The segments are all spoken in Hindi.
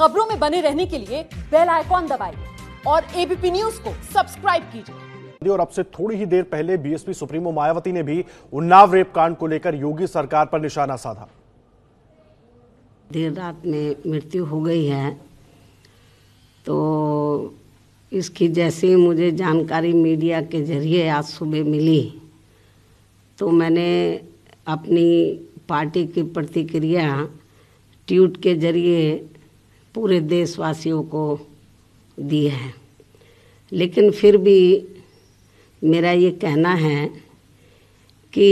खबरों में बने रहने के लिए बेल आइकॉन दबाइए और एबीपी न्यूज को सब्सक्राइब कीजिए और अब से थोड़ी ही देर पहले बीएसपी सुप्रीमो मायावती ने भी उन्नाव रेप कांड को लेकर योगी सरकार पर निशाना साधा देर रात में मृत्यु हो गई है तो इसकी जैसे मुझे जानकारी मीडिया के जरिए आज सुबह मिली तो मैंने अपनी पार्टी की प्रतिक्रिया ट्वीट के जरिए पूरे देशवासियों को दिए हैं लेकिन फिर भी मेरा ये कहना है कि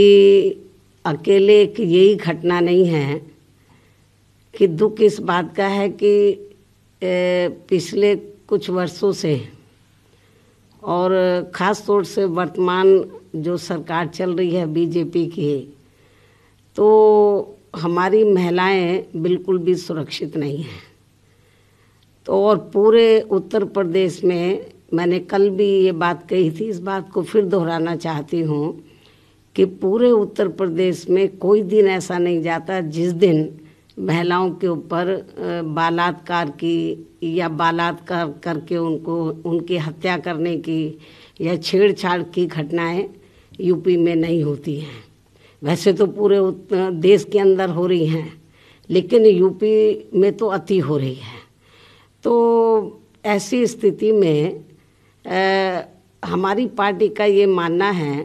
अकेले एक यही घटना नहीं है कि दुख इस बात का है कि पिछले कुछ वर्षों से और ख़ास तौर से वर्तमान जो सरकार चल रही है बीजेपी की तो हमारी महिलाएं बिल्कुल भी सुरक्षित नहीं हैं तो और पूरे उत्तर प्रदेश में मैंने कल भी ये बात कही थी इस बात को फिर दोहराना चाहती हूँ कि पूरे उत्तर प्रदेश में कोई दिन ऐसा नहीं जाता जिस दिन महिलाओं के ऊपर बलात्कार की या बलात्कार करके उनको उनकी हत्या करने की या छेड़छाड़ की घटनाएं यूपी में नहीं होती हैं वैसे तो पूरे देश के अंदर हो रही हैं लेकिन यूपी में तो अति हो रही है तो ऐसी स्थिति में आ, हमारी पार्टी का ये मानना है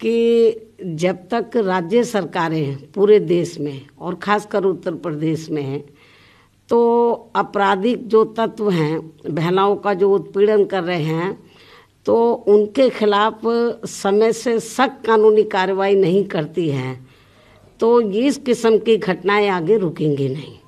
कि जब तक राज्य सरकारें पूरे देश में और खासकर उत्तर प्रदेश में हैं तो आपराधिक जो तत्व हैं महिलाओं का जो उत्पीड़न कर रहे हैं तो उनके खिलाफ समय से सख्त कानूनी कार्रवाई नहीं करती है तो इस किस्म की घटनाएं आगे रुकेंगी नहीं